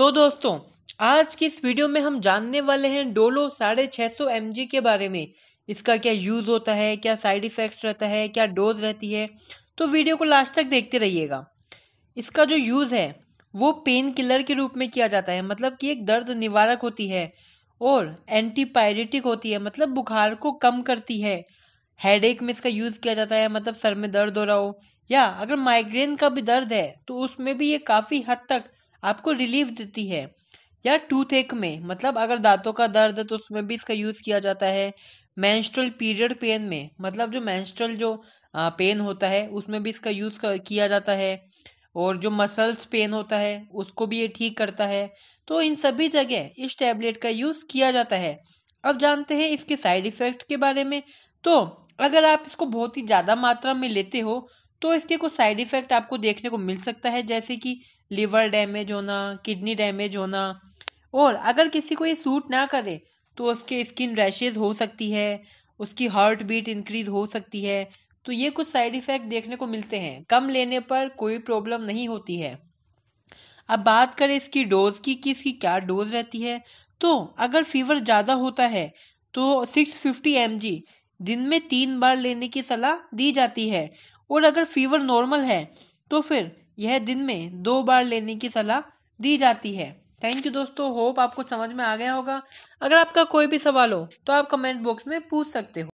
तो दोस्तों आज की इस वीडियो में हम जानने वाले हैं डोलो साढ़े छः सौ एम के बारे में इसका क्या यूज़ होता है क्या साइड इफेक्ट रहता है क्या डोज रहती है तो वीडियो को लास्ट तक देखते रहिएगा इसका जो यूज़ है वो पेन किलर के रूप में किया जाता है मतलब कि एक दर्द निवारक होती है और एंटीपायरेटिक होती है मतलब बुखार को कम करती है हेडेक में इसका यूज़ किया जाता है मतलब सर में दर्द हो रहा हो या अगर माइग्रेन का भी दर्द है तो उसमें भी ये काफ़ी हद तक आपको रिलीफ देती है या टूथ एक में मतलब अगर दांतों का दर्द है तो उसमें भी इसका यूज़ किया जाता है मैंस्ट्रल पीरियड पेन में मतलब जो मैंस्ट्रल जो पेन होता है उसमें भी इसका यूज़ किया जाता है और जो मसल्स पेन होता है उसको भी ये ठीक करता है तो इन सभी जगह इस टैबलेट का यूज़ किया जाता है अब जानते हैं इसके साइड इफ़ेक्ट के बारे में तो अगर आप इसको बहुत ही ज़्यादा मात्रा में लेते हो तो इसके कुछ साइड इफेक्ट आपको देखने को मिल सकता है जैसे कि लिवर डैमेज होना किडनी डैमेज होना और अगर किसी को ये सूट ना करे तो उसके स्किन रैशेज हो सकती है उसकी हार्ट बीट इंक्रीज हो सकती है तो ये कुछ साइड इफेक्ट देखने को मिलते हैं कम लेने पर कोई प्रॉब्लम नहीं होती है अब बात करें इसकी डोज की कि इसकी क्या डोज रहती है तो अगर फीवर ज़्यादा होता है तो 650 फिफ्टी दिन में तीन बार लेने की सलाह दी जाती है और अगर फीवर नॉर्मल है तो फिर यह दिन में दो बार लेने की सलाह दी जाती है थैंक यू दोस्तों होप आपको समझ में आ गया होगा अगर आपका कोई भी सवाल हो तो आप कमेंट बॉक्स में पूछ सकते हो